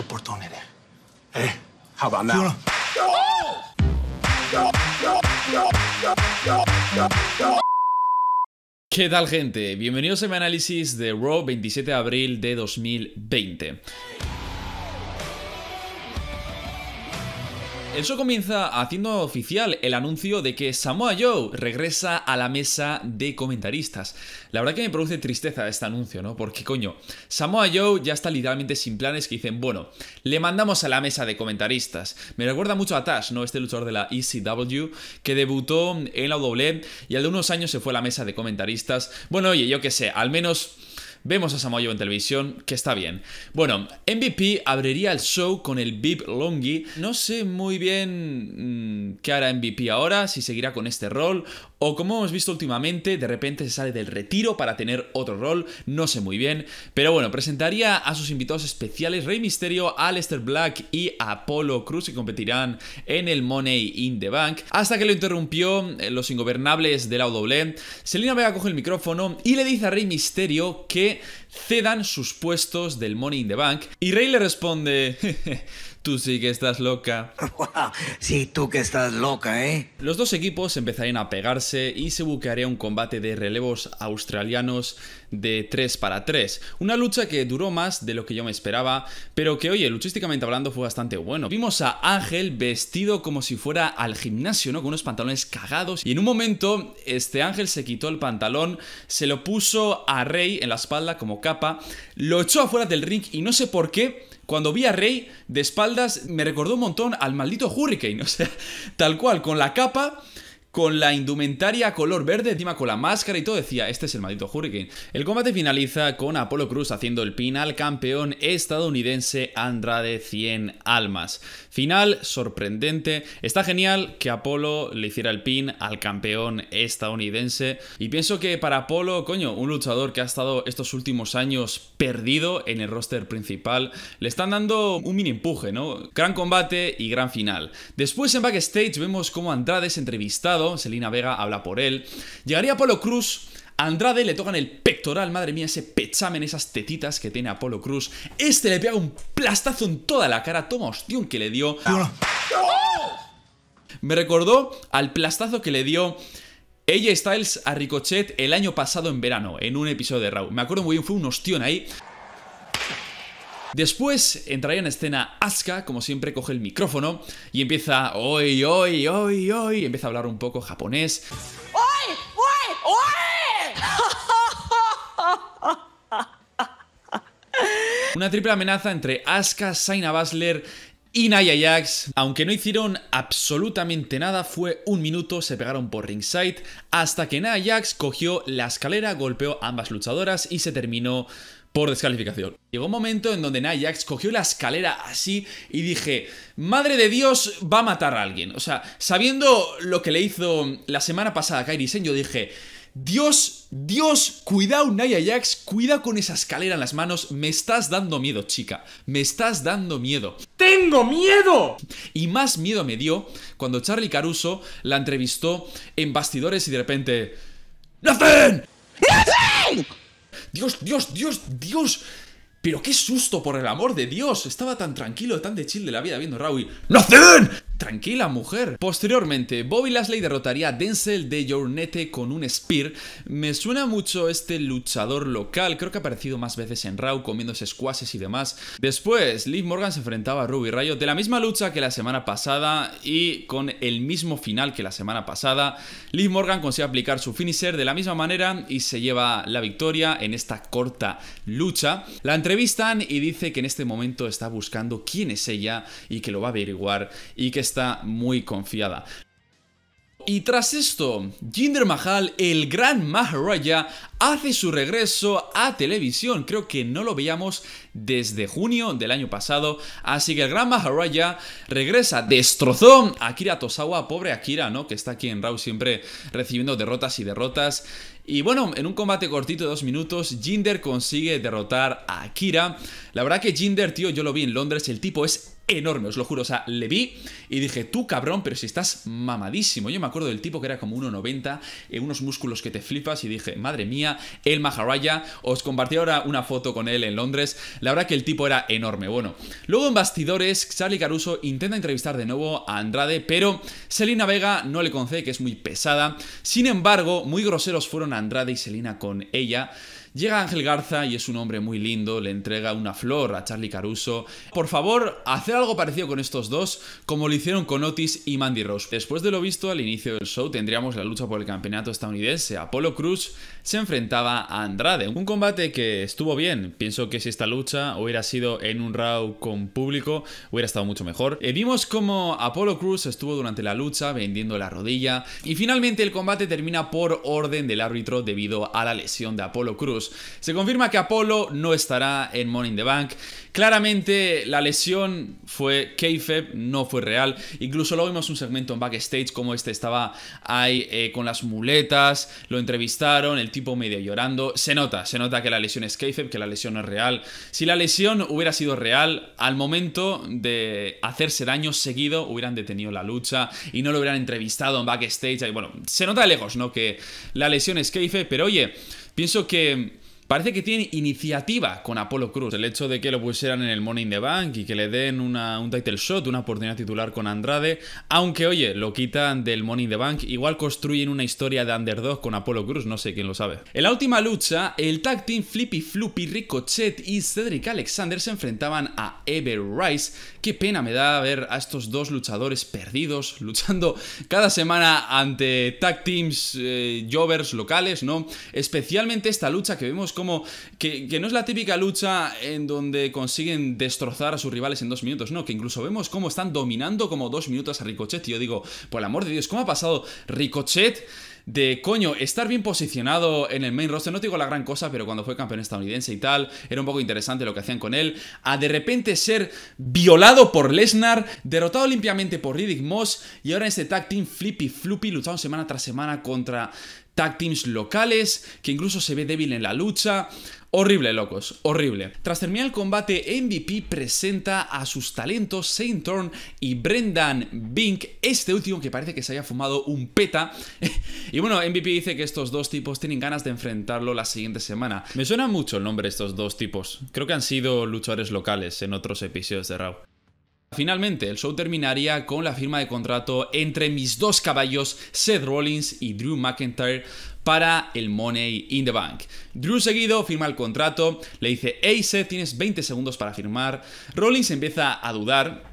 Oportunidad. Eh, ¿Qué tal gente? Bienvenidos a mi análisis de Raw 27 de abril de 2020. Eso comienza haciendo oficial el anuncio de que Samoa Joe regresa a la mesa de comentaristas. La verdad que me produce tristeza este anuncio, ¿no? Porque coño, Samoa Joe ya está literalmente sin planes que dicen, bueno, le mandamos a la mesa de comentaristas. Me recuerda mucho a Tash, ¿no? Este luchador de la ECW que debutó en la W y al de unos años se fue a la mesa de comentaristas. Bueno, oye, yo qué sé, al menos Vemos a Samoa en televisión, que está bien. Bueno, MVP abriría el show con el Bib Longi. No sé muy bien mm, qué hará MVP ahora, si seguirá con este rol o como hemos visto últimamente, de repente se sale del retiro para tener otro rol, no sé muy bien. Pero bueno, presentaría a sus invitados especiales Rey Misterio, Aleister Black y Apolo Cruz que competirán en el Money in the Bank. Hasta que lo interrumpió eh, los ingobernables de la W. E. Selena Vega coge el micrófono y le dice a Rey Misterio que cedan sus puestos del Money in the Bank y Ray le responde, tú sí que estás loca. sí, tú que estás loca, ¿eh? Los dos equipos empezarían a pegarse y se buquearía un combate de relevos australianos de 3 para 3. Una lucha que duró más de lo que yo me esperaba, pero que oye, luchísticamente hablando fue bastante bueno. Vimos a Ángel vestido como si fuera al gimnasio, ¿no? Con unos pantalones cagados. Y en un momento, este Ángel se quitó el pantalón, se lo puso a Rey en la espalda como capa, lo echó afuera del ring y no sé por qué. Cuando vi a Rey de espaldas me recordó un montón al maldito Hurricane, o sea, tal cual, con la capa con la indumentaria color verde, encima con la máscara y todo, decía, este es el maldito Hurricane. El combate finaliza con Apolo Cruz haciendo el pin al campeón estadounidense Andrade 100 Almas. Final sorprendente, está genial que Apolo le hiciera el pin al campeón estadounidense y pienso que para Apolo, coño, un luchador que ha estado estos últimos años perdido en el roster principal, le están dando un mini empuje, ¿no? Gran combate y gran final. Después en backstage vemos cómo Andrade es entrevistado Selina Vega habla por él. Llegaría Apolo Cruz, Andrade le tocan el pectoral, madre mía, ese pechamen, esas tetitas que tiene Apolo Cruz. Este le pega un plastazo en toda la cara, toma ostión que le dio. ¡Oh! Me recordó al plastazo que le dio AJ Styles a Ricochet el año pasado en verano, en un episodio de Raw. Me acuerdo muy bien, fue un ostión ahí. Después entraría en escena Asuka, como siempre coge el micrófono y empieza hoy, hoy, hoy, hoy, empieza a hablar un poco japonés. Una triple amenaza entre Asuka, Saina Basler y Naya Jax, aunque no hicieron absolutamente nada, fue un minuto, se pegaron por ringside, hasta que Naya Jax cogió la escalera, golpeó a ambas luchadoras y se terminó por descalificación. Llegó un momento en donde Jax cogió la escalera así y dije, madre de Dios, va a matar a alguien. O sea, sabiendo lo que le hizo la semana pasada a Kairi Sen, yo dije, Dios, Dios, cuidado Naya Jax, cuida con esa escalera en las manos, me estás dando miedo, chica, me estás dando miedo. ¡Tengo miedo! Y más miedo me dio cuando Charlie Caruso la entrevistó en bastidores y de repente... ¡Nothing! ¡Nothing! Dios, Dios, Dios, Dios. Pero qué susto, por el amor de Dios. Estaba tan tranquilo, tan de chill de la vida viendo a y... ¡No Tranquila, mujer. Posteriormente, Bobby Lasley derrotaría a Denzel de Jornete con un spear. Me suena mucho este luchador local, creo que ha aparecido más veces en Raw comiéndose squashes y demás. Después, Liv Morgan se enfrentaba a Ruby Rayo de la misma lucha que la semana pasada y con el mismo final que la semana pasada. Liv Morgan consigue aplicar su finisher de la misma manera y se lleva la victoria en esta corta lucha. La entrevistan y dice que en este momento está buscando quién es ella y que lo va a averiguar y que está muy confiada. Y tras esto, Jinder Mahal, el gran Maharaja, hace su regreso a televisión. Creo que no lo veíamos desde junio del año pasado. Así que el gran Maharaja regresa, destrozó a Akira Tosawa, pobre Akira, ¿no? Que está aquí en Raw siempre recibiendo derrotas y derrotas. Y bueno, en un combate cortito de dos minutos, Jinder consigue derrotar a Akira. La verdad que Jinder, tío, yo lo vi en Londres, el tipo es enorme, os lo juro. O sea, le vi y dije, tú cabrón, pero si estás mamadísimo. Yo me acuerdo del tipo que era como 1,90, en eh, unos músculos que te flipas y dije, madre mía, el Maharaja. Os compartí ahora una foto con él en Londres. La verdad que el tipo era enorme. Bueno, luego en bastidores, Charlie Caruso intenta entrevistar de nuevo a Andrade, pero Selina Vega no le concede que es muy pesada. Sin embargo, muy groseros fueron Andrade y Selena con ella. Llega Ángel Garza y es un hombre muy lindo, le entrega una flor a Charlie Caruso. Por favor, hacer algo parecido con estos dos, como lo hicieron con Otis y Mandy Rose. Después de lo visto al inicio del show, tendríamos la lucha por el campeonato estadounidense. Apolo Cruz se enfrentaba a Andrade. Un combate que estuvo bien. Pienso que si esta lucha hubiera sido en un Raw con público, hubiera estado mucho mejor. Eh, vimos cómo Apolo Cruz estuvo durante la lucha vendiendo la rodilla. Y finalmente el combate termina por orden del árbitro debido a la lesión de Apolo Cruz. Se confirma que Apolo no estará en Money in the Bank. Claramente la lesión fue kayfabe, no fue real. Incluso lo vimos un segmento en backstage como este estaba ahí eh, con las muletas, lo entrevistaron, el tipo medio llorando. Se nota, se nota que la lesión es kayfabe, que la lesión no es real. Si la lesión hubiera sido real, al momento de hacerse daño seguido hubieran detenido la lucha y no lo hubieran entrevistado en backstage. bueno, se nota de lejos, ¿no? Que la lesión es kayfabe, pero oye... Pienso que Parece que tiene iniciativa con Apolo Cruz. El hecho de que lo pusieran en el Money in the Bank y que le den un title shot, una oportunidad titular con Andrade, aunque oye, lo quitan del Money in the Bank, igual construyen una historia de underdog con Apolo Cruz, no sé quién lo sabe. En la última lucha, el tag team Flippy Floopy, Ricochet y Cedric Alexander se enfrentaban a Ever Rice. Qué pena me da ver a estos dos luchadores perdidos luchando cada semana ante tag teams, eh, jovers locales, ¿no? Especialmente esta lucha que vemos con como que, no es la típica lucha en donde consiguen destrozar a sus rivales en dos minutos, no, que incluso vemos cómo están dominando como dos minutos a Ricochet. Y yo digo, por el amor de Dios, ¿cómo ha pasado Ricochet? de coño, estar bien posicionado en el main roster, no te digo la gran cosa, pero cuando fue campeón estadounidense y tal, era un poco interesante lo que hacían con él, a de repente ser violado por Lesnar, derrotado limpiamente por Riddick Moss y ahora en este tag team flippy floopy luchando semana tras semana contra tag teams locales, que incluso se ve débil en la lucha. Horrible, locos, horrible. Tras terminar el combate, MVP presenta a sus talentos Saint Thorn y Brendan Bink, este último que parece que se haya fumado un peta. y bueno, MVP dice que estos dos tipos tienen ganas de enfrentarlo la siguiente semana. Me suena mucho el nombre de estos dos tipos. Creo que han sido luchadores locales en otros episodios de Raw. Finalmente, el show terminaría con la firma de contrato entre mis dos caballos, Seth Rollins y Drew McIntyre, para el Money in the Bank. Drew seguido firma el contrato, le dice, hey Seth, tienes 20 segundos para firmar. Rollins empieza a dudar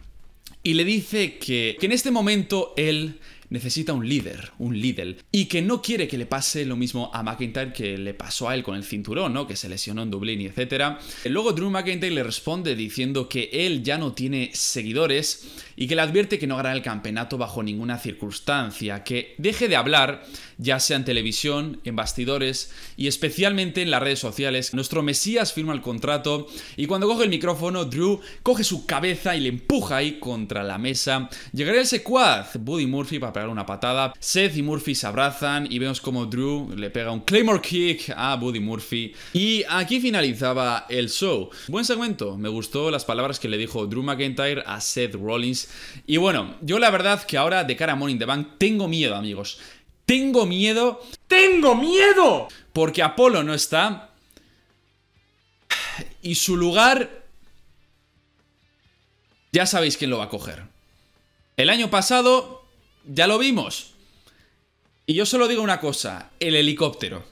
y le dice que, que en este momento él necesita un líder, un líder, y que no quiere que le pase lo mismo a McIntyre que le pasó a él con el cinturón, ¿no? Que se lesionó en Dublín y etcétera. Luego Drew McIntyre le responde diciendo que él ya no tiene seguidores y que le advierte que no ganará el campeonato bajo ninguna circunstancia, que deje de hablar, ya sea en televisión, en bastidores y especialmente en las redes sociales. Nuestro Mesías firma el contrato y cuando coge el micrófono, Drew coge su cabeza y le empuja ahí contra la mesa. Llegará el secuaz, Buddy Murphy, para pegar una patada. Seth y Murphy se abrazan y vemos como Drew le pega un Claymore Kick a Buddy Murphy. Y aquí finalizaba el show. Buen segmento, me gustó las palabras que le dijo Drew McIntyre a Seth Rollins y bueno, yo la verdad que ahora de cara a Morning the Bank tengo miedo, amigos. Tengo miedo. ¡Tengo miedo! Porque Apolo no está. Y su lugar... Ya sabéis quién lo va a coger. El año pasado ya lo vimos. Y yo solo digo una cosa, el helicóptero.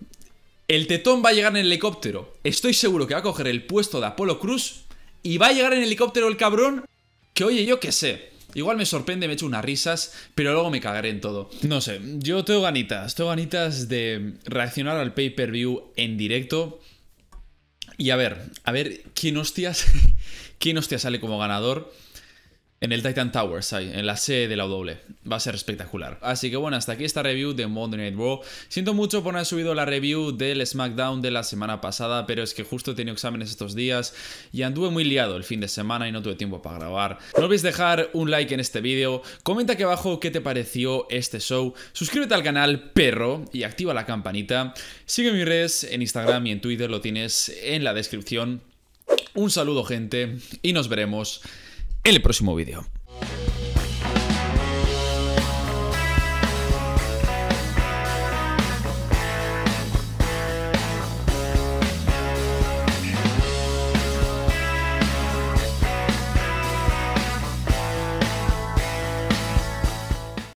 El tetón va a llegar en el helicóptero. Estoy seguro que va a coger el puesto de Apolo Cruz y va a llegar en helicóptero el cabrón que oye, yo qué sé. Igual me sorprende, me echo unas risas, pero luego me cagaré en todo. No sé, yo tengo ganitas, tengo ganitas de reaccionar al pay-per-view en directo. Y a ver, a ver quién hostias, quién hostias sale como ganador en el Titan Towers, en la sede de la W. Va a ser espectacular. Así que bueno, hasta aquí esta review de Monday Night Raw. Siento mucho por no haber subido la review del SmackDown de la semana pasada, pero es que justo he tenido exámenes estos días y anduve muy liado el fin de semana y no tuve tiempo para grabar. No olvides dejar un like en este vídeo, comenta aquí abajo qué te pareció este show, suscríbete al canal perro y activa la campanita. Sigue mis redes en Instagram y en Twitter, lo tienes en la descripción. Un saludo gente y nos veremos en el próximo vídeo.